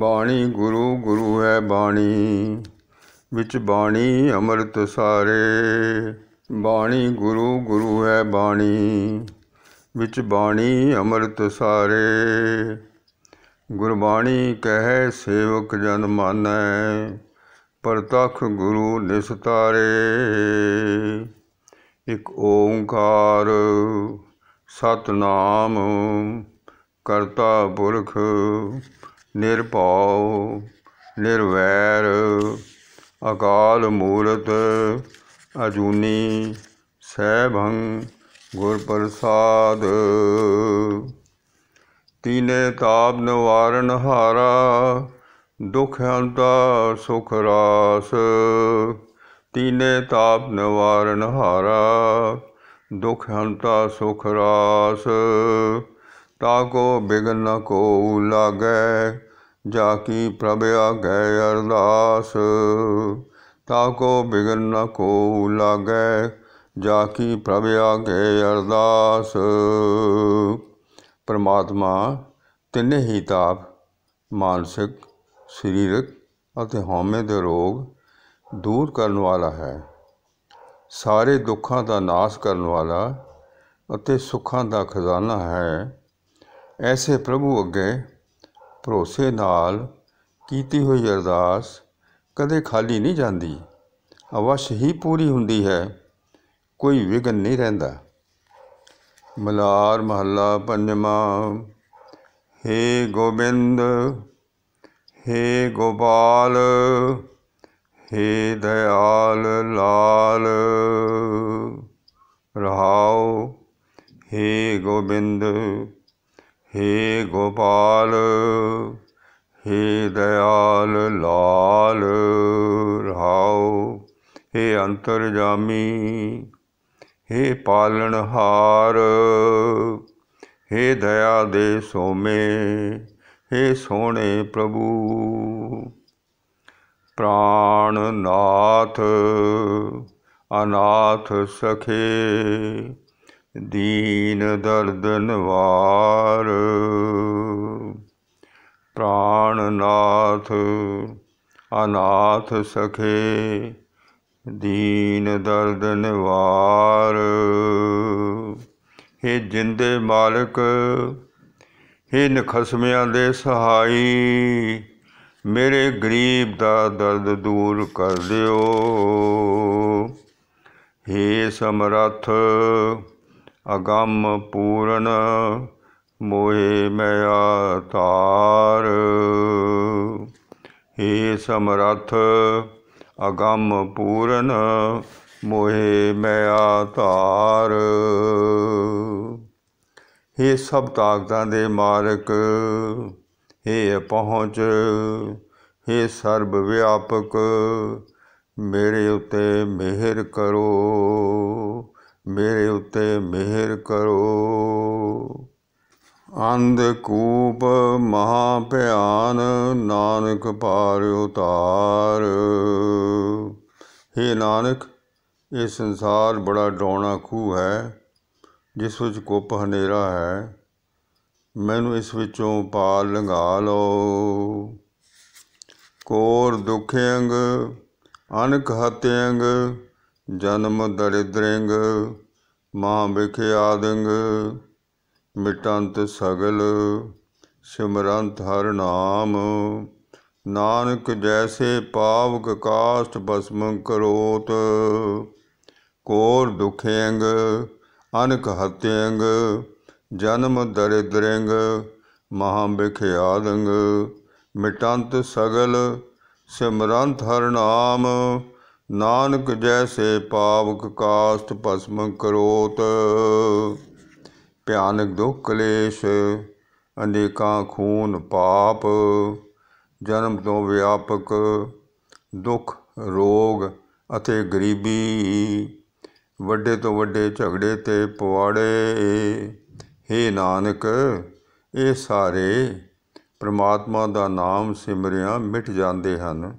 ਬਾਣੀ ਗੁਰੂ ਗੁਰੂ ਹੈ ਬਾਣੀ ਵਿੱਚ ਬਾਣੀ ਅੰਮ੍ਰਿਤ ਸਾਰੇ ਬਾਣੀ ਗੁਰੂ ਗੁਰੂ ਹੈ ਬਾਣੀ ਵਿੱਚ ਬਾਣੀ ਅੰਮ੍ਰਿਤ ਸਾਰੇ ਗੁਰਬਾਣੀ ਕਹੇ ਸੇਵਕ ਜਨ ਮਾਨੈ ਪਰਤਖ ਗੁਰੂ ਨਿਸਤਾਰੇ ਇਕ ਓੰਕਾਰ ਸਤਨਾਮ ਕਰਤਾ ਪੁਰਖ ਨਿਰਭਉ ਨਿਰਵੈਰ ਅਕਾਲ ਮੂਰਤ ਅਜੂਨੀ ਸੈਭੰ ਗੁਰ ਪ੍ਰਸਾਦ ਤੀਨੇ ਤਾਪ ਨਿਵਾਰਨ ਹਾਰਾ ਦੁਖ ਹੰਤਾ ਸੁਖ ਰਾਸ ਤੀਨੇ ਤਾਪ ਨਿਵਾਰਨ ਹਾਰਾ ਦੁਖ ਹੰਤਾ ਸੁਖ ਰਾਸ ਤਾ ਕੋ ਬਿਗਨ ਕੋ ਲਾਗੇ ਜਾ ਕੀ ਪ੍ਰਭ ਆਗੈ ਅਰਦਾਸ ਤਾ ਕੋ ਬਿਗਨ ਨ ਕੋ ਲਾਗੈ ਜਾ ਕੀ ਪ੍ਰਭ ਆਗੈ ਅਰਦਾਸ ਪ੍ਰਮਾਤਮਾ ਤਿੰਨੇ ਹੀ ਤਾਪ ਮਾਨਸਿਕ ਸਰੀਰਕ ਅਤੇ ਹਉਮੈ ਦੇ ਰੋਗ ਦੂਰ ਕਰਨ ਵਾਲਾ ਹੈ ਸਾਰੇ ਦੁੱਖਾਂ ਦਾ ਨਾਸ਼ ਕਰਨ ਵਾਲਾ ਅਤੇ ਸੁੱਖਾਂ ਦਾ ਖਜ਼ਾਨਾ ਹੈ ਐਸੇ ਪ੍ਰਭੂ ਅੱਗੇ ਭਰੋਸੇ ਨਾਲ ਕੀਤੀ ਹੋਈ ਅਰਦਾਸ ਕਦੇ ਖਾਲੀ ਨਹੀਂ ਜਾਂਦੀ ਅਵਸ਼ ਹੀ ਪੂਰੀ ਹੁੰਦੀ ਹੈ ਕੋਈ ਵਿਗਨ ਨਹੀਂ ਰਹਿੰਦਾ ਮਲਾਰ ਮਹੱਲਾ ਪੰਜਵਾਂ ਹੇ ਗੋਬਿੰਦ ਹੇ ਗੋਪਾਲ ਹੇ ਦਇਆਲ ਲਾਲ ਰਹਾਉ ਹੇ ਗੋਬਿੰਦ ਹੇ ਗੋਪਾਲ ਹੇ ਦਇਆਲ ਲਾਲ ਰਹਾਉ ਹੇ ਅੰਤਰਜਾਮੀ ਹੇ ਪਾਲਣਹਾਰ ਹੇ ਦਇਆ ਦੇ ਸੋਮੇ ਹੇ ਸੋਹਣੇ ਪ੍ਰਭੂ ਪ੍ਰਾਣਨਾਥ ਅਨਾਥ ਸਖੇ ਦੀਨ ਦਰਦ ਨਿਵਾਰ ਪ੍ਰਾਣਨਾਥ ਅਨਾਥ ਸਖੇ ਦੀਨ ਦਰਦ ਨਿਵਾਰ हे ਜਿੰਦੇ ਮਾਲਕ हे ਨਖਸਮਿਆਂ ਦੇ ਸਹਾਈ ਮੇਰੇ ਗਰੀਬ ਦਾ ਦਰਦ ਦੂਰ ਕਰ ਦਿਓ हे ਸਮਰੱਥ ਅਗੰਮ ਪੂਰਨ ਮੋਹਿ ਮਿਆ ਤਾਰ ਏ ਸਮਰਥ ਅਗੰਮ ਪੂਰਨ ਮੋਹੇ ਮਿਆ ਤਾਰ ਏ ਸਭ ਤਾਕਤਾਂ ਦੇ ਮਾਲਕ ਏ ਪਹੁੰਚ ਏ ਸਰਬ ਵਿਆਪਕ ਮੇਰੇ ਉੱਤੇ ਮਿਹਰ ਕਰੋ ਮੇਰੇ ਉੱਤੇ ਮਿਹਰ ਕਰੋ ਅੰਧ ਕੂਪ ਮਹਾ ਭਿਆਨ ਨਾਨਕ ਪਾਰ ਉਤਾਰ ਏ ਨਾਨਕ ਇਹ ਸੰਸਾਰ ਬੜਾ ਡਾਉਣਾ ਖੂ ਹੈ ਜਿਸ ਵਿੱਚ ਕੁੱਪ ਹਨੇਰਾ ਹੈ ਮੈਨੂੰ ਇਸ ਵਿੱਚੋਂ ਪਾਰ ਲੰਘਾ ਲਓ ਕੋਰ ਅੰਗ ਅਨਕ ਅੰਗ ਜਨਮ ਦਰਿਦ੍ਰਿੰਗ ਮਾਂ ਵਿਖਿਆਦਿੰਗ ਮਿਟੰਤ ਸਗਲ ਸਿਮਰੰਤ ਹਰ ਨਾਮ ਨਾਨਕ ਜੈਸੇ ਪਾਵਕ ਕਾਸ਼ਟ ਬਸਮੰ ਕਰੋਤ ਕੋਰ ਦੁਖੇੰਗ ਅਨਕ ਹਤੇੰਗ ਜਨਮ ਦਰਿਦ੍ਰਿੰਗ ਮਹਾ ਵਿਖਿਆਦਿੰਗ ਮਿਟੰਤ ਸਗਲ ਸਿਮਰੰਤ ਹਰ ਨਾਮ ਨਾਨਕ ਜੈਸੇ ਪਾਵਕ ਕਾਸਟ ਭਸਮ ਕਰੋਤ ਭਿਆਨਕ ਦੁਖ ਕਲੇਸ਼ ਅਨੇਕਾਂ ਖੂਨ ਪਾਪ ਜਨਮ ਤੋਂ ਵਿਆਪਕ ਦੁੱਖ ਰੋਗ ਅਤੇ ਗਰੀਬੀ ਵੱਡੇ ਤੋਂ ਵੱਡੇ ਝਗੜੇ ਤੇ ਪਵਾੜੇ ਹੇ ਨਾਨਕ ਇਹ ਸਾਰੇ ਪ੍ਰਮਾਤਮਾ ਦਾ ਨਾਮ ਸਿਮਰਿਆ ਮਿਟ ਜਾਂਦੇ ਹਨ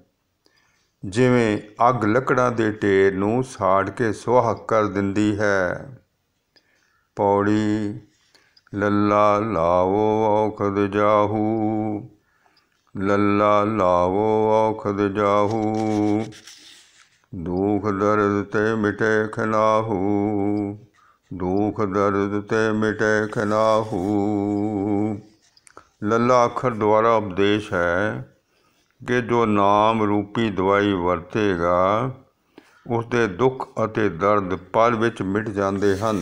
ਜਿਵੇਂ ਅੱਗ ਲੱਕੜਾਂ ਦੇ ਢੇਰ ਨੂੰ ਸਾੜ ਕੇ ਸੁਆਹ ਕਰ ਦਿੰਦੀ ਹੈ ਪੌੜੀ ਲੱਲਾ ਲਾਵੋ ਔਖਦ ਜਾਹੂ ਲੱਲਾ ਲਾਵੋ ਔਖਦ ਜਾਹੂ ਦੁਖ ਦਰਦ ਤੇ ਮਿਟੇ ਖਨਾਹੂ ਦੁਖ ਦਰਦ ਤੇ ਮਿਟੇ ਖਨਾਹੂ ਲੱਲਾ ਅੱਖਰ ਦੁਆਰਾ ਉਪਦੇਸ਼ ਹੈ ਕਿ ਜੋ ਨਾਮ ਰੂਪੀ ਦਵਾਈ ਵਰਤੇਗਾ ਉਸ ਦੇ ਦੁੱਖ ਅਤੇ ਦਰਦ ਪਲ ਵਿੱਚ ਮਿਟ ਜਾਂਦੇ ਹਨ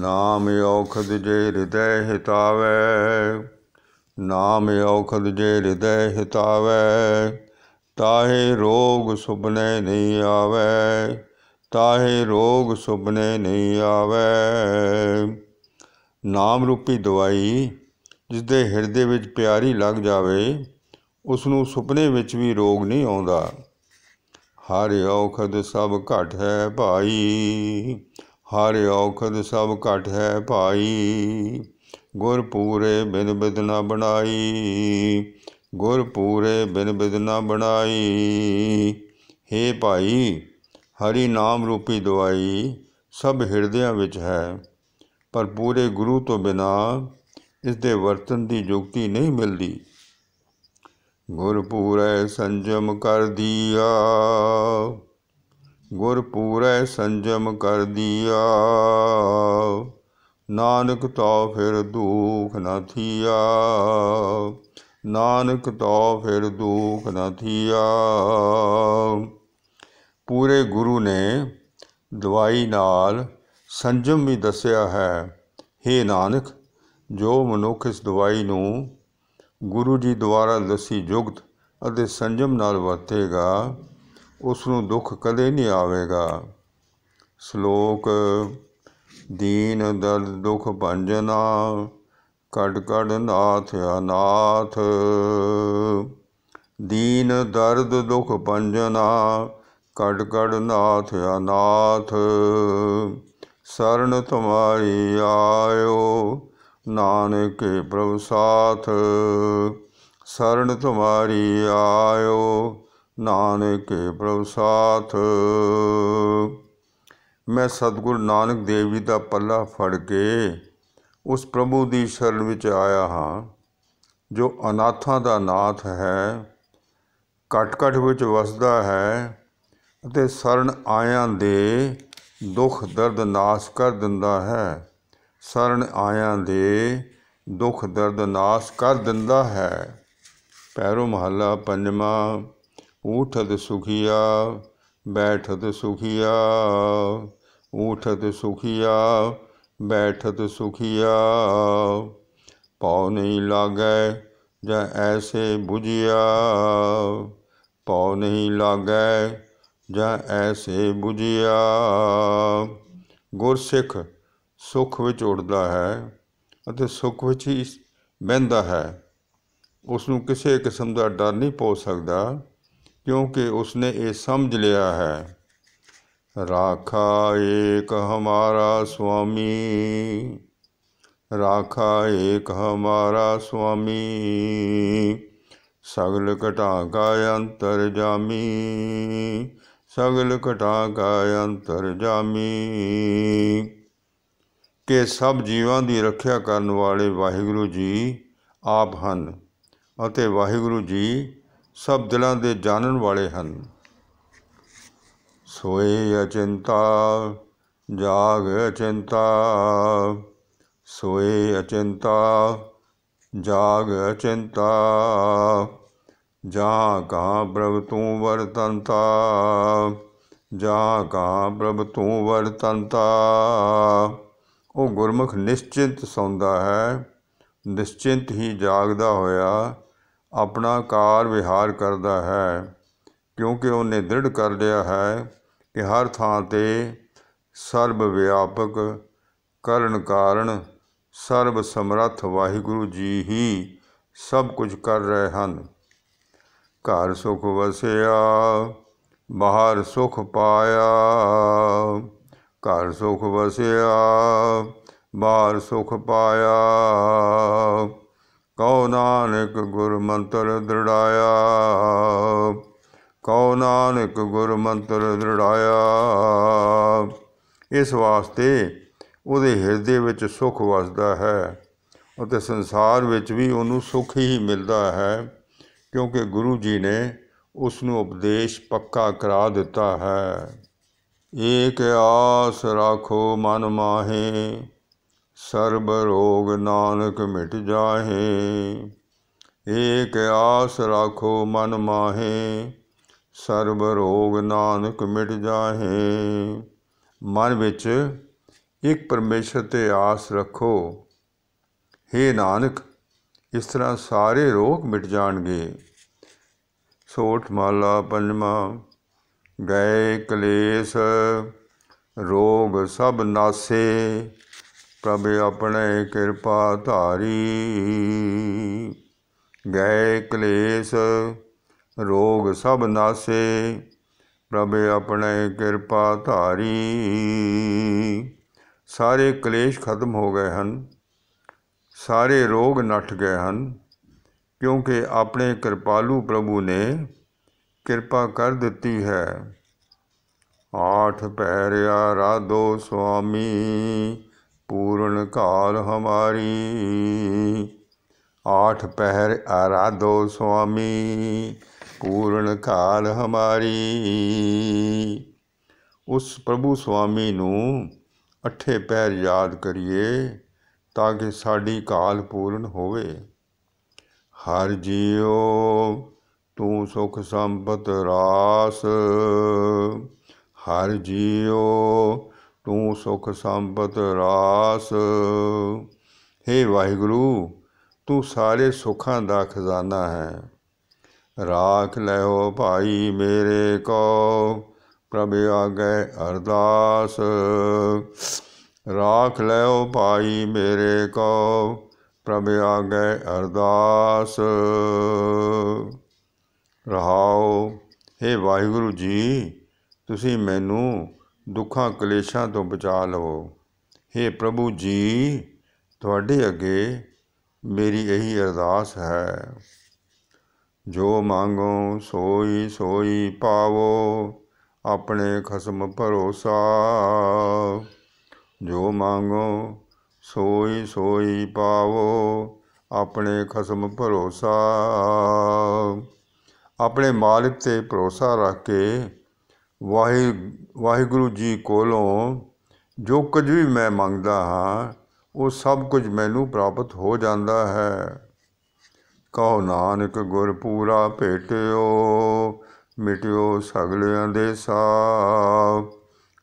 ਨਾਮ ਔਖਦ ਜੇ ਹਿਰਦੈ ਹਿਤਾਵੇ ਨਾਮ ਔਖਦ ਜੇ ਹਿਰਦੈ ਹਿਤਾਵੇ ਤਾਹੇ ਰੋਗ ਸੁਪਨੇ ਨਹੀਂ ਆਵੇ ਤਾਹੇ ਰੋਗ ਸੁਪਨੇ ਨਹੀਂ ਆਵੇ ਨਾਮ ਰੂਪੀ ਦਵਾਈ ਜਿਸ ਦੇ ਹਿਰਦੇ ਵਿੱਚ ਪਿਆਰੀ ਲੱਗ ਜਾਵੇ ਉਸ ਨੂੰ ਸੁਪਨੇ ਵਿੱਚ ਵੀ ਰੋਗ ਨਹੀਂ ਆਉਂਦਾ ਹਰ ਔਖਦ ਸਭ ਘਟ ਹੈ ਭਾਈ ਹਰ ਔਖਦ ਸਭ ਘਟ ਹੈ ਭਾਈ ਗੁਰ ਪੂਰੇ ਬਿਨ ਬਿਦ ਨਾ ਬਣਾਈ ਗੁਰ ਪੂਰੇ ਬਿਨ ਬਿਦ ਨਾ ਬਣਾਈ हे ਭਾਈ ਹਰੀ ਨਾਮ ਰੂਪੀ ਦਵਾਈ ਸਭ ਹਿਰਦਿਆਂ ਵਿੱਚ ਹੈ ਪਰ ਪੂਰੇ ਗੁਰੂ ਤੋਂ ਬਿਨਾ ਇਸ ਦੇ ਵਰਤਨ ਦੀ ਯੋਗਤੀ ਨਹੀਂ ਮਿਲਦੀ ਗੁਰਪੂਰੈ ਸੰਜਮ ਕਰ ਦੀਆ ਗੁਰਪੂਰੈ ਸੰਜਮ ਕਰ ਦੀਆ ਨਾਨਕ ਤਾ ਫਿਰ ਦੁਖ ਨਾ ਥੀਆ ਨਾਨਕ ਤਾ ਫਿਰ ਦੁਖ ਨਾ ਥੀਆ ਪੂਰੇ ਗੁਰੂ ਨੇ ਦਵਾਈ ਨਾਲ ਸੰਜਮ ਵੀ ਦੱਸਿਆ ਹੈ हे ਨਾਨਕ ਜੋ ਮਨੁੱਖ ਇਸ ਦਵਾਈ ਨੂੰ ਗੁਰੂ ਜੀ ਦੁਆਰਾ ਦੱਸੀ ਜੁਗਤ ਅਤੇ ਸੰਜਮ ਨਾਲ ਵਰਤੇਗਾ ਉਸ ਨੂੰ ਦੁੱਖ ਕਦੇ ਨਹੀਂ ਆਵੇਗਾ ਸ਼ਲੋਕ ਦੀਨ ਦਰਦ ਦੁਖ ਭੰਜਨਾ ਕੜ ਕੜ ਨਾਥ ਅਨਾਥ ਦੀਨ ਦਰਦ ਦੁਖ ਭੰਜਨਾ ਕੜ ਕੜ ਨਾਥ ਅਨਾਥ ਸਰਨ ਤੁਮਾਰੀ ਆਇਓ ਨਾਨਕ ਪ੍ਰਭ ਸਾਥ ਸਰਣ ਤੁਮਾਰੀ ਆਇਓ ਨਾਨਕ ਪ੍ਰਭ ਸਾਥ ਮੈਂ ਸਤਗੁਰ ਨਾਨਕ ਦੇਵ ਜੀ ਦਾ ਪੱਲਾ ਫੜ ਕੇ ਉਸ ਪ੍ਰਭੂ ਦੀ ਸ਼ਰਨ ਵਿੱਚ ਆਇਆ ਹਾਂ ਜੋ ਅਨਾਥਾਂ ਦਾ ਨਾਥ ਹੈ ਕਟਕਟ ਵਿੱਚ ਵਸਦਾ ਹੈ ਅਤੇ ਸਰਣ ਆਇਆਂ ਦੇ ਦੁੱਖ ਦਰਦ ਨਾਸ਼ ਕਰ ਦਿੰਦਾ ਹੈ ਸਰਣ ਆਇਆਂ ਦੇ ਦੁੱਖ ਦਰਦ ਨਾਸ ਕਰ ਦਿੰਦਾ ਹੈ ਪੈਰੋ ਮਹੱਲਾ ਪੰਜਵਾਂ ਉਠਤ ਸੁਖੀਆ ਬੈਠਤ ਸੁਖੀਆ ਉਠਤ ਸੁਖੀਆ ਬੈਠਤ ਸੁਖੀਆ ਪਉ ਨਹੀਂ ਲਾਗੈ ਜਾਂ ਐਸੇ 부ਝਿਆ ਪਉ ਨਹੀਂ ਲਾਗੈ ਜਾਂ ਐਸੇ 부ਝਿਆ ਗੁਰਸਿੱਖ ਸੁੱਖ ਵਿੱਚ ਉੜਦਾ ਹੈ ਅਤੇ ਸੁੱਖ ਵਿੱਚ ਹੀ ਬਹਿੰਦਾ ਹੈ ਉਸ ਨੂੰ ਕਿਸੇ ਕਿਸਮ ਦਾ ਡਰ ਨਹੀਂ ਪਹੁ ਸਕਦਾ ਕਿਉਂਕਿ ਉਸ ਨੇ ਇਹ ਸਮਝ ਲਿਆ ਹੈ ਰਾਖਾ ਏਕ ਹਮਾਰਾ ਸੁਆਮੀ ਰਾਖਾ ਏਕ ਹਮਾਰਾ ਸੁਆਮੀ ਸਗਲ ਘਟਾ ਕਾ ਅੰਤਰ ਜਾਮੀ ਸਗਲ ਘਟਾ ਕਾ ਅੰਤਰ ਜਾਮੀ ਕਿ ਸਭ ਜੀਵਾਂ ਦੀ ਰੱਖਿਆ ਕਰਨ ਵਾਲੇ ਵਾਹਿਗੁਰੂ ਜੀ ਆਪ ਹਨ ਅਤੇ ਵਾਹਿਗੁਰੂ ਜੀ ਸਭ ਦਿਲਾਂ ਦੇ ਜਾਣਨ ਵਾਲੇ ਹਨ ਸੋਏ ਅਚਿੰਤਾ ਜਾਗ ਅਚਿੰਤਾ ਸੋਏ ਅਚਿੰਤਾ ਜਾਗ ਅਚਿੰਤਾ ਜਾਂ ਕਾ ਪ੍ਰਭ ਤੂੰ ਵਰਤਨਤਾ ਜਾਂ ਕਾ ਪ੍ਰਭ ਤੂੰ ਵਰਤਨਤਾ ਉਹ ਗੁਰਮੁਖ ਨਿਸ਼ਚਿੰਤ ਸੌਂਦਾ ਹੈ ਨਿਸ਼ਚਿੰਤ ਹੀ ਜਾਗਦਾ ਹੋਇਆ ਆਪਣਾ ਕਾਰ ਵਿਹਾਰ ਕਰਦਾ ਹੈ ਕਿਉਂਕਿ ਉਹਨੇ ਦ੍ਰਿੜ ਕਰ ਲਿਆ ਹੈ ਕਿ ਹਰ ਥਾਂ ਤੇ ਸਰਬ ਵਿਆਪਕ ਕਰਨ ਕਾਰਨ ਸਰਬ ਸਮਰੱਥ ਵਾਹਿਗੁਰੂ ਜੀ ਹੀ ਸਭ ਕੁਝ ਕਰ ਰਹੇ ਹਨ ਘਰ ਸੁਖ ਵਸਿਆ ਬਾਹਰ ਸੁਖ ਪਾਇਆ ਘਰ ਸੁਖ ਵਸਿਆ ਬਾਹਰ ਸੁਖ ਪਾਇਆ ਕਉ ਨਾਨਕ ਗੁਰ ਮੰਤਰ ਦ੍ਰਿੜਾਇਆ ਕਉ ਨਾਨਕ ਗੁਰ ਮੰਤਰ ਦ੍ਰਿੜਾਇਆ ਇਸ ਵਾਸਤੇ ਉਹਦੇ ਹਿਰਦੇ ਵਿੱਚ ਸੁਖ ਵਸਦਾ ਹੈ ਅਤੇ ਸੰਸਾਰ ਵਿੱਚ ਵੀ ਉਹਨੂੰ ਸੁਖ ਹੀ ਮਿਲਦਾ ਹੈ ਕਿਉਂਕਿ ਗੁਰੂ ਜੀ ਨੇ ਉਸ ਨੂੰ ਉਪਦੇਸ਼ ਪੱਕਾ ਕਰਾ ਦਿੱਤਾ ਹੈ ਏਕ ਆਸ ਰਾਖੋ ਮਨ ਮਾਹੇ ਸਰਬ ਰੋਗ ਨਾਨਕ ਮਿਟ ਜਾਹੇ ਏਕ ਆਸ ਰਾਖੋ ਮਨ ਮਾਹੇ ਸਰਬ ਰੋਗ ਨਾਨਕ ਮਿਟ ਜਾਹੇ ਮਨ ਵਿੱਚ ਇੱਕ ਪਰਮੇਸ਼ਰ ਤੇ ਆਸ ਰੱਖੋ हे ਨਾਨਕ ਇਸ ਤਰ੍ਹਾਂ ਸਾਰੇ ਰੋਗ ਮਿਟ ਜਾਣਗੇ ਸੋਠ ਮਾਲਾ ਪੰਜਵਾਂ गए कलेस रोग सब नासे प्रभ अपने कृपा धारी गए कलेस रोग सब नासे प्रभ अपने कृपा धारी सारे कलेश खत्म हो गए हैं सारे रोग नठ गए हैं क्योंकि अपने कृपालू प्रभु ने ਕਿਰਪਾ ਕਰ ਦਿੱਤੀ ਹੈ ਆਠ ਪਹਿਰਿਆ ਰਾਧੋ ਸੁਆਮੀ ਪੂਰਨ ਕਾਲ ਹਮਾਰੀ ਆਠ ਪਹਿਰ ਆਰਾਧੋ ਸੁਆਮੀ ਪੂਰਨ ਕਾਲ ਹਮਾਰੀ ਉਸ ਪ੍ਰਭੂ ਸੁਆਮੀ ਨੂੰ ਅਠੇ ਪੈਰ ਯਾਦ ਕਰੀਏ ਤਾਂ ਕਿ ਸਾਡੀ ਕਾਲ ਪੂਰਨ ਹੋਵੇ ਹਰ ਜੀਓ ਤੂੰ ਸੁਖ ਸੰਪਤ ਰਾਸ ਹਰ ਜੀਉ ਤੂੰ ਸੁਖ ਸੰਪਤ ਰਾਸ हे ਵਾਹਿਗੁਰੂ ਤੂੰ ਸਾਰੇ ਸੁਖਾਂ ਦਾ ਖਜ਼ਾਨਾ ਹੈ ਰਾਖ ਲੈਓ ਭਾਈ ਮੇਰੇ ਕੋ ਪ੍ਰਭ ਆਗੇ ਅਰਦਾਸ ਰਾਖ ਲੈਓ ਭਾਈ ਮੇਰੇ ਕੋ ਪ੍ਰਭ ਆਗੇ ਅਰਦਾਸ ਰਹਾਉ हे ਵਾਹਿਗੁਰੂ ਜੀ ਤੁਸੀਂ ਮੈਨੂੰ ਦੁੱਖਾਂ ਕਲੇਸ਼ਾਂ ਤੋਂ ਬਚਾ ਲਵੋ हे ਪ੍ਰਭੂ ਜੀ ਤੁਹਾਡੇ ਅੱਗੇ ਮੇਰੀ ਇਹੀ ਅਰਦਾਸ ਹੈ ਜੋ ਮੰਗੋ ਸੋਈ ਸੋਈ ਪਾਵੋ ਆਪਣੇ ਖਸਮ ਭਰੋਸਾ ਜੋ ਮੰਗੋ ਸੋਈ ਸੋਈ ਪਾਵੋ ਆਪਣੇ ਖਸਮ ਭਰੋਸਾ ਆਪਣੇ ਮਾਲਕ 'ਤੇ ਭਰੋਸਾ ਰੱਖ ਕੇ ਵਾਹਿ ਵਾਹਿਗੁਰੂ ਜੀ ਕੋਲੋਂ ਜੋ ਕੁਝ ਵੀ ਮੈਂ ਮੰਗਦਾ ਹਾਂ ਉਹ ਸਭ ਕੁਝ ਮੈਨੂੰ ਪ੍ਰਾਪਤ ਹੋ ਜਾਂਦਾ ਹੈ ਕਹੋ ਨਾਨਕ ਗੁਰ ਪੂਰਾ ਭੇਟਿਓ ਮਿਟਿਓ ਸਗਲਿਆਂ ਦੇ ਸਾਹ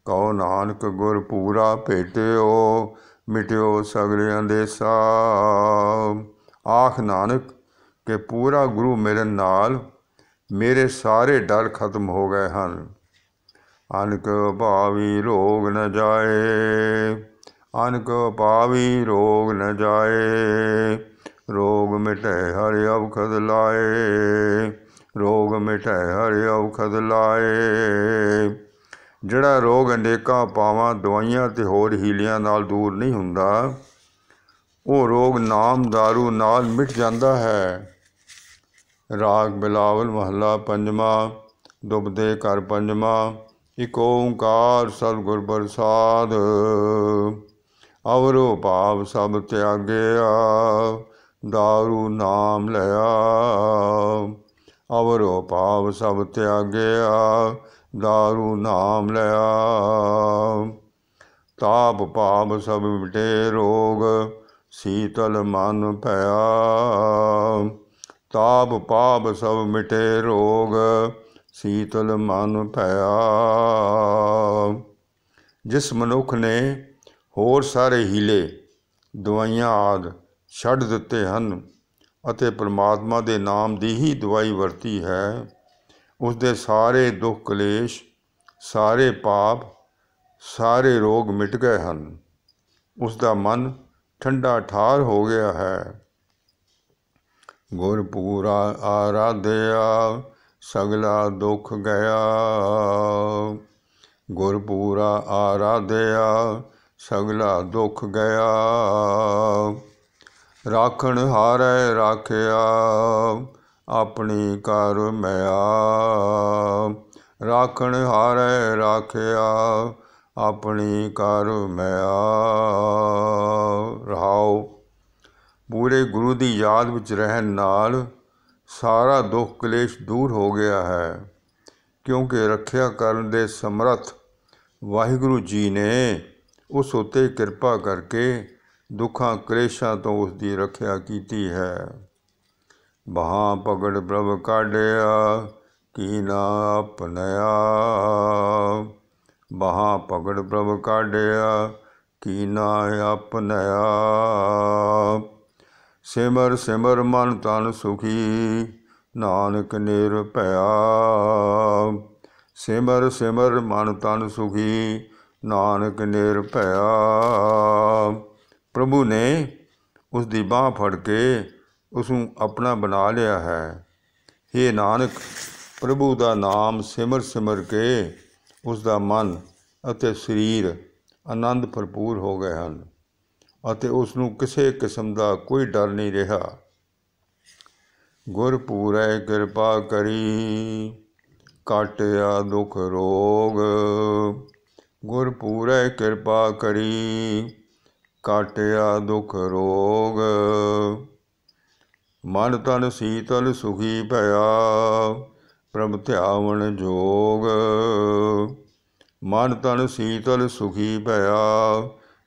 ਕਹੋ ਨਾਨਕ ਗੁਰ ਪੂਰਾ ਭੇਟਿਓ ਮਿਟਿਓ ਸਗਲਿਆਂ ਦੇ ਸਾਹ ਆਖ ਨਾਨਕ ਕਿ ਪੂਰਾ ਗੁਰੂ ਮੇਰੇ ਨਾਲ ਮੇਰੇ ਸਾਰੇ ਡਰ ਖਤਮ ਹੋ ਗਏ ਹਨ ਅਨਕ ਭਾਵੀ ਰੋਗ ਨ ਜਾਏ ਅਨਕ ਭਾਵੀ ਰੋਗ ਨ ਜਾਏ ਰੋਗ ਮਿਟੇ ਹਰਿ ਅਵਖਦ ਲਾਏ ਰੋਗ ਮਿਟੇ ਹਰਿ ਅਵਖਦ ਲਾਏ ਜਿਹੜਾ ਰੋਗ ਅਨੇਕਾਂ ਪਾਵਾਂ ਦਵਾਈਆਂ ਤੇ ਹੋਰ ਹੀਲਿਆਂ ਨਾਲ ਦੂਰ ਨਹੀਂ ਹੁੰਦਾ ਉਹ ਰੋਗ ਨਾਮ दारू ਨਾਲ ਮਿਟ ਜਾਂਦਾ ਹੈ ਰਾਗ ਬਿਲਾਵਲ ਮਹੱਲਾ ਪੰਜਵਾਂ ਦੁਬਦੇ ਕਰ ਪੰਜਵਾਂ ਇਕ ਓੰਕਾਰ ਸਤਿਗੁਰ ਪ੍ਰਸਾਦ ਅਵਰੋ ਭਾਵ ਸਭ ਤਿਆਗਿਆ ਦਾਰੂ ਨਾਮ ਲਿਆ ਅਵਰੋ ਭਾਵ ਸਭ ਤਿਆਗਿਆ ਦਾਰੂ ਨਾਮ ਲਿਆ ਤਾਪ ਭਾਵ ਸਭ ਮਿਟੇ ਰੋਗ ਸੀਤਲ ਮਨ ਭਇਆ ਤਾਪ ਪਾਪ ਸਭ ਮਿਟੇ ਰੋਗ ਸੀਤਲ ਮਨ ਭਇਆ ਜਿਸ ਮਨੁੱਖ ਨੇ ਹੋਰ ਸਾਰੇ ਹੀਲੇ ਦਵਾਈਆਂ ਆਦ ਛੱਡ ਦਿੱਤੇ ਹਨ ਅਤੇ ਪ੍ਰਮਾਤਮਾ ਦੇ ਨਾਮ ਦੀ ਹੀ ਦਵਾਈ ਵਰਤੀ ਹੈ ਉਸ ਦੇ ਸਾਰੇ ਦੁੱਖ ਕਲੇਸ਼ ਸਾਰੇ ਪਾਪ ਸਾਰੇ ਰੋਗ ਮਿਟ ਗਏ ਹਨ ਉਸ ਦਾ ਮਨ ਠੰਡਾ ਠਾਰ ਹੋ ਗਿਆ ਹੈ ਗੁਰਪੂਰਾ ਆਰਾਧਿਆ ਸਗਲਾ ਦੁਖ ਗਿਆ ਗੁਰਪੂਰਾ ਆਰਾਧਿਆ ਸਗਲਾ ਦੁਖ ਗਿਆ ਰਾਖਣ ਹਾਰੇ ਰਾਖਿਆ ਆਪਣੀ ਕਰ ਮਿਆ ਰਾਖਣ ਹਾਰੇ ਰਾਖਿਆ ਆਪਣੀ ਕਰ ਮਿਆ ਰਹਾਓ ਪੂਰੇ ਗੁਰੂ ਦੀ ਯਾਦ ਵਿੱਚ ਰਹਿਣ ਨਾਲ ਸਾਰਾ ਦੁੱਖ ਕਲੇਸ਼ ਦੂਰ ਹੋ ਗਿਆ ਹੈ ਕਿਉਂਕਿ ਰੱਖਿਆ ਕਰਨ ਦੇ ਸਮਰੱਥ ਵਾਹਿਗੁਰੂ ਜੀ ਨੇ ਉਸ ਉਤੇ ਕਿਰਪਾ ਕਰਕੇ ਦੁੱਖਾਂ ਕਲੇਸ਼ਾਂ ਤੋਂ ਉਸ ਦੀ ਰੱਖਿਆ ਕੀਤੀ ਹੈ ਬਹਾ ਪਗੜ ਪ੍ਰਭ ਕਾਢਿਆ ਨਾ ਆਪਣਿਆ ਬਹਾ ਪਗੜ ਪ੍ਰਭ ਕਾਢਿਆ ਨਾ ਆਪਣਿਆ ਸਿਮਰ ਸਿਮਰ ਮਨ ਤਨ ਸੁਖੀ ਨਾਨਕ ਨਿਰਭਇਆ ਸਿਮਰ ਸਿਮਰ ਮਨ ਤਨ ਸੁਖੀ ਨਾਨਕ ਨਿਰਭਇਆ ਪ੍ਰਭੂ ਨੇ ਉਸ ਦੀ ਬਾਹ ਫੜ ਕੇ ਉਸ ਨੂੰ ਆਪਣਾ ਬਣਾ ਲਿਆ ਹੈ हे ਨਾਨਕ ਪ੍ਰਭੂ ਦਾ ਨਾਮ ਸਿਮਰ ਸਿਮਰ ਕੇ ਉਸ ਦਾ ਮਨ ਅਤੇ ਸਰੀਰ ਆਨੰਦ ਭਰਪੂਰ ਹੋ ਗਏ ਹਨ ਅਤੇ ਉਸ ਨੂੰ ਕਿਸੇ ਕਿਸਮ ਦਾ ਕੋਈ ਡਰ ਨਹੀਂ ਰਿਹਾ ਗੁਰਪੂਰੈ ਕਿਰਪਾ ਕਰੀ ਕਟਿਆ ਦੁਖ ਰੋਗ ਗੁਰਪੂਰੈ ਕਿਰਪਾ ਕਰੀ ਕਟਿਆ ਦੁਖ ਰੋਗ ਮਨ ਤਨ ਸੀਤਲ ਸੁਖੀ ਭਇਆ ਪ੍ਰਭ ਧਿਆਵਣ ਜੋਗ ਮਨ ਤਨ ਸੀਤਲ ਸੁਖੀ ਭਇਆ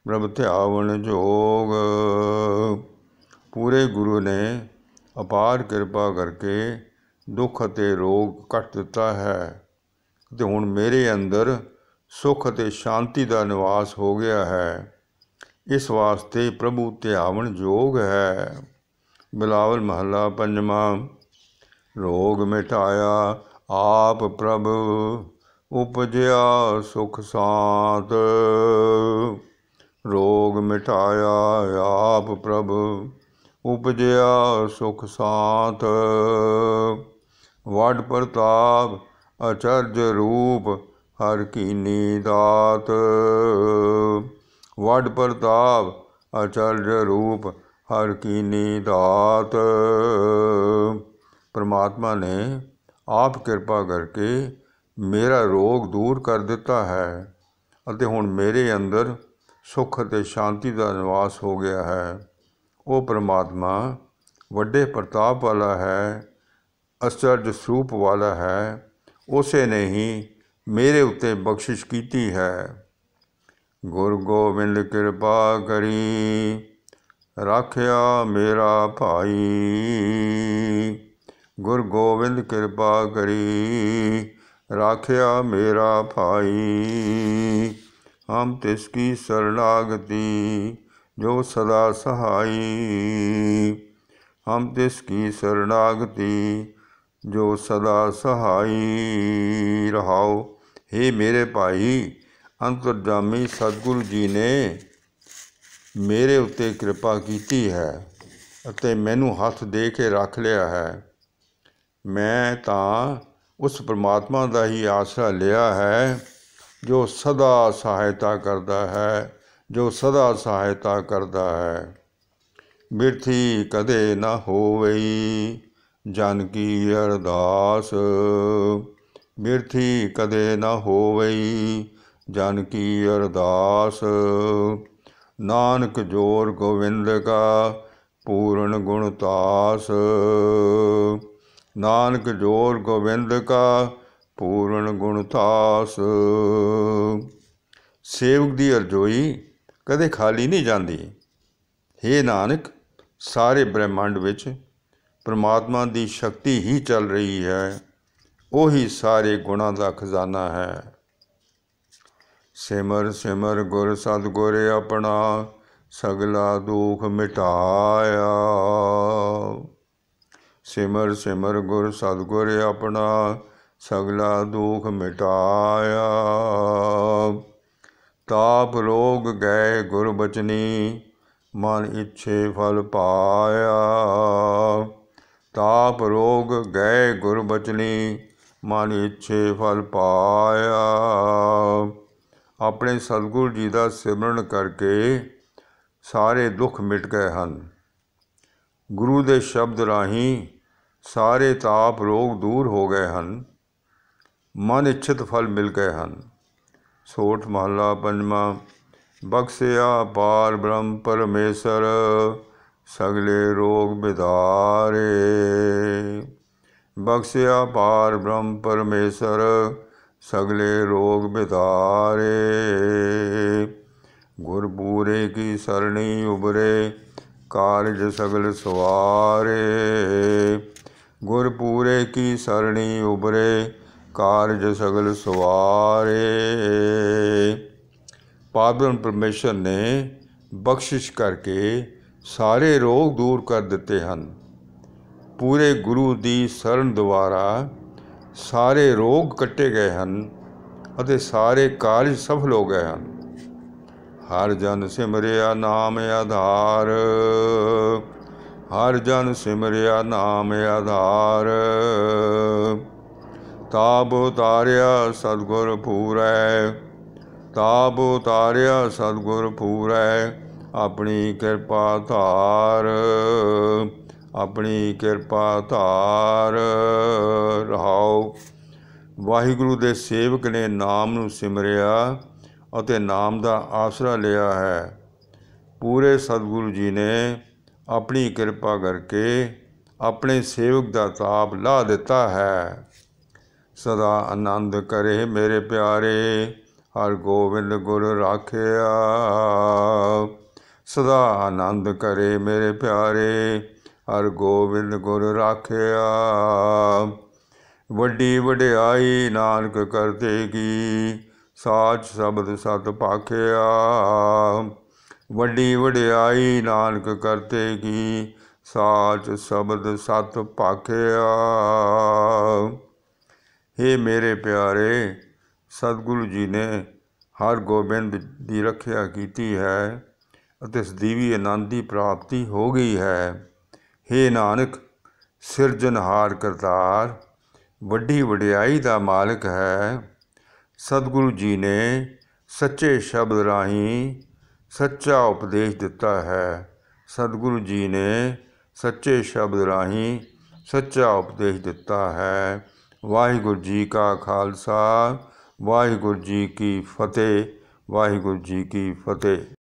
ਬ੍ਰਹਮ ਧਿਆਵਣ ਜੋਗ ਪੂਰੇ ਗੁਰੂ ਨੇ ਅਪਾਰ ਕਿਰਪਾ ਕਰਕੇ ਦੁੱਖ ਅਤੇ ਰੋਗ ਕੱਟ ਦਿੱਤਾ ਹੈ ਤੇ ਹੁਣ ਮੇਰੇ ਅੰਦਰ ਸੁਖ ਅਤੇ ਸ਼ਾਂਤੀ ਦਾ ਨਿਵਾਸ ਹੋ ਗਿਆ ਹੈ ਇਸ ਵਾਸਤੇ ਪ੍ਰਭੂ ਧਿਆਵਣ ਜੋਗ ਹੈ ਬਿਲਾਵਲ ਮਹੱਲਾ ਪੰਜਵਾਂ ਰੋਗ ਮਿਟਾਇਆ ਆਪ ਪ੍ਰਭ ਉਪਜਿਆ ਸੁਖ ਸਾਤ ਰੋਗ ਮਿਟਾਇਆ ਆਪ ਪ੍ਰਭ ਉਪਜਿਆ ਸੁਖ ਸਾਥ ਵਡ ਪ੍ਰਤਾਪ ਅਚਰਜ ਰੂਪ ਹਰ ਕੀ ਦਾਤ ਵਡ ਪ੍ਰਤਾਪ ਅਚਰਜ ਰੂਪ ਹਰ ਕੀ ਦਾਤ ਪ੍ਰਮਾਤਮਾ ਨੇ ਆਪ ਕਿਰਪਾ ਕਰਕੇ ਮੇਰਾ ਰੋਗ ਦੂਰ ਕਰ ਦਿੱਤਾ ਹੈ ਅਤੇ ਹੁਣ ਮੇਰੇ ਅੰਦਰ ਸੁਖ ਅਤੇ ਸ਼ਾਂਤੀ ਦਾ ਨਿਵਾਸ ਹੋ ਗਿਆ ਹੈ ਉਹ ਪ੍ਰਮਾਤਮਾ ਵੱਡੇ ਪ੍ਰਤਾਪ ਵਾਲਾ ਹੈ ਅਚਰਜ ਸਰੂਪ ਵਾਲਾ ਹੈ ਉਸੇ ਨੇ ਹੀ ਮੇਰੇ ਉੱਤੇ ਬਖਸ਼ਿਸ਼ ਕੀਤੀ ਹੈ ਗੁਰ ਗੋਬਿੰਦ ਕਿਰਪਾ ਕਰੀ ਰੱਖਿਆ ਮੇਰਾ ਭਾਈ ਗੁਰ ਗੋਬਿੰਦ ਕਿਰਪਾ ਕਰੀ ਰੱਖਿਆ ਮੇਰਾ ਭਾਈ ਹਮ ਕੀ ਸਰਣਾਗਤੀ ਜੋ ਸਦਾ ਸਹਾਈ ਹਮ हम ਕੀ ਸਰਣਾਗਤੀ ਜੋ ਸਦਾ ਸਹਾਈ ਰਹਾਓ हे ਮੇਰੇ ਭਾਈ ਅੰਤਰਜਾਮੀ ਸਤਗੁਰੂ ਜੀ ਨੇ ਮੇਰੇ ਉੱਤੇ ਕਿਰਪਾ ਕੀਤੀ ਹੈ ਅਤੇ ਮੈਨੂੰ ਹੱਥ ਦੇ ਕੇ ਰੱਖ ਲਿਆ ਹੈ ਮੈਂ ਤਾਂ ਉਸ ਪ੍ਰਮਾਤਮਾ ਦਾ ਹੀ ਆਸਰਾ ਲਿਆ ਹੈ ਜੋ ਸਦਾ ਸਹਾਇਤਾ ਕਰਦਾ ਹੈ ਜੋ ਸਦਾ ਸਹਾਇਤਾ ਕਰਦਾ ਹੈ ਬਿਰਥੀ ਕਦੇ ਨਾ ਹੋਵੇਈ ਜਨ ਕੀ ਅਰਦਾਸ ਬਿਰਥੀ ਕਦੇ ਨਾ ਹੋਵੇਈ ਜਨ ਕੀ ਅਰਦਾਸ ਨਾਨਕ ਜੋਰ ਗੋਵਿੰਦ ਕਾ ਪੂਰਨ ਗੁਣ ਤਾਸ ਨਾਨਕ ਜੋਰ ਗੋਵਿੰਦ ਕਾ ਪੂਰਨ ਗੁਣ ਤਾਸ ਸੇਵਕ ਦੀ ਅਰਜ਼ੋਈ ਕਦੇ ਖਾਲੀ ਨਹੀਂ ਜਾਂਦੀ हे ਨਾਨਕ ਸਾਰੇ ਬ੍ਰਹਿਮੰਡ ਵਿੱਚ ਪ੍ਰਮਾਤਮਾ ਦੀ ਸ਼ਕਤੀ ਹੀ ਚੱਲ ਰਹੀ ਹੈ ਉਹੀ ਸਾਰੇ ਗੁਣਾਂ ਦਾ ਖਜ਼ਾਨਾ ਹੈ ਸਿਮਰ ਸਿਮਰ ਗੁਰ ਸਤਗੁਰ ਆਪਣਾ ਸਗਲਾ ਦੁੱਖ ਮਿਟਾਇਆ ਸਿਮਰ ਸਿਮਰ ਗੁਰ ਸਤਗੁਰ ਆਪਣਾ ਸਗਲਾ ਦੁਖ ਮਿਟਾਇਆ ਤਾਪ ਰੋਗ ਗਏ ਗੁਰ ਬਚਨੀ ਮਨ ਇੱਛੇ ਫਲ ਪਾਇਆ ਤਾਪ ਰੋਗ ਗਏ ਗੁਰ ਬਚਨੀ ਮਨ ਇੱਛੇ ਫਲ ਪਾਇਆ ਆਪਣੇ ਸਤਗੁਰ ਜੀ ਦਾ ਸਿਮਰਨ ਕਰਕੇ ਸਾਰੇ ਦੁੱਖ ਮਿਟ ਗਏ ਹਨ ਗੁਰੂ ਦੇ ਸ਼ਬਦ ਰਾਹੀਂ ਸਾਰੇ ਤਾਪ ਰੋਗ ਦੂਰ ਹੋ ਗਏ ਹਨ ਮਨ ਇੱਛਿਤ ਫਲ ਮਿਲ ਗਏ ਹਨ ਸੋਠ ਮਹਲਾ ਪੰਜਵਾਂ ਬਖਸ਼ਿਆ ਪਾਰ ਬ੍ਰਹਮ ਪਰਮੇਸ਼ਰ ਸਗਲੇ ਰੋਗ ਬਿਦਾਰੇ ਬਖਸ਼ਿਆ ਪਾਰ ਬ੍ਰਹਮ ਪਰਮੇਸ਼ਰ ਸਗਲੇ ਰੋਗ ਬਿਦਾਰੇ ਗੁਰਪੂਰੇ ਕੀ ਸਰਣੀ ਉਬਰੇ ਕਾਰਜ ਸਗਲ ਸਵਾਰੇ ਗੁਰਪੂਰੇ ਕੀ ਸਰਣੀ ਉਬਰੇ ਕਾਰਜ ਸਗਲ ਸਵਾਰੇ ਪਾਵਨ ਪਰਮੇਸ਼ਰ ਨੇ ਬਖਸ਼ਿਸ਼ ਕਰਕੇ ਸਾਰੇ ਰੋਗ ਦੂਰ ਕਰ ਦਿੱਤੇ ਹਨ ਪੂਰੇ ਗੁਰੂ ਦੀ ਸ਼ਰਨ ਦੁਆਰਾ ਸਾਰੇ ਰੋਗ ਕੱਟੇ ਗਏ ਹਨ ਅਤੇ ਸਾਰੇ ਕਾਰਜ ਸਫਲ ਹੋ ਗਏ ਹਨ ਹਰ ਜਨ ਸਿਮਰਿਆ ਨਾਮ ਆਧਾਰ ਹਰ ਜਨ ਸਿਮਰਿਆ ਨਾਮ ਆਧਾਰ ਤਾਬ ਉਤਾਰਿਆ ਸਤਗੁਰ ਪੂਰੈ ਤਾਬ ਉਤਾਰਿਆ ਸਤਗੁਰ ਪੂਰੈ ਆਪਣੀ ਕਿਰਪਾ ਧਾਰ ਆਪਣੀ ਕਿਰਪਾ ਧਾਰ ਰਹਾਉ ਵਾਹਿਗੁਰੂ ਦੇ ਸੇਵਕ ਨੇ ਨਾਮ ਨੂੰ ਸਿਮਰਿਆ ਅਤੇ ਨਾਮ ਦਾ ਆਸਰਾ ਲਿਆ ਹੈ ਪੂਰੇ ਸਤਿਗੁਰੂ ਜੀ ਨੇ ਆਪਣੀ ਕਿਰਪਾ ਕਰਕੇ ਆਪਣੇ ਸੇਵਕ ਦਾ ਤਾਪ ਲਾ ਦਿੱਤਾ ਹੈ ਸਦਾ ਆਨੰਦ ਕਰੇ ਮੇਰੇ ਪਿਆਰੇ ਹਰ ਗੋਬਿੰਦ ਗੁਰ ਰਾਖਿਆ ਸਦਾ ਆਨੰਦ ਕਰੇ ਮੇਰੇ ਪਿਆਰੇ ਹਰ ਗੋਬਿੰਦ ਗੁਰ ਰਾਖਿਆ ਵੱਡੀ ਵਡਿਆਈ ਨਾਨਕ ਕੀ ਸਾਚ ਸ਼ਬਦ ਸਤ ਪਾਖਿਆ ਵੱਡੀ ਵਡਿਆਈ ਨਾਨਕ ਕੀ ਸਾਚ ਸ਼ਬਦ ਸਤ ਪਾਖਿਆ हे ਮੇਰੇ ਪਿਆਰੇ ਸਤਿਗੁਰੂ ਜੀ ਨੇ ਹਰ ਗੋਬਿੰਦ ਦੀ ਰੱਖਿਆ ਕੀਤੀ ਹੈ ਅਤੇ ਇਸ ਦੀਵੀ ਆਨੰਦ ਦੀ ਪ੍ਰਾਪਤੀ ਹੋ ਗਈ ਹੈ हे ਨਾਨਕ ਸਿਰਜਨਹਾਰ ਕਰਤਾਰ ਵੱਡੀ ਵਡਿਆਈ ਦਾ ਮਾਲਕ ਹੈ ਸਤਿਗੁਰੂ ਜੀ ਨੇ ਸੱਚੇ ਸ਼ਬਦ ਰਾਹੀਂ ਸੱਚਾ ਉਪਦੇਸ਼ ਦਿੱਤਾ ਹੈ ਸਤਿਗੁਰੂ ਜੀ ਨੇ ਸੱਚੇ ਸ਼ਬਦ ਰਾਹੀਂ ਸੱਚਾ ਉਪਦੇਸ਼ ਦਿੱਤਾ ਹੈ ਵਾਹਿਗੁਰੂ ਜੀ ਕਾ ਖਾਲਸਾ ਵਾਹਿਗੁਰੂ ਜੀ ਕੀ ਫਤਿਹ ਵਾਹਿਗੁਰੂ ਜੀ ਕੀ ਫਤਿਹ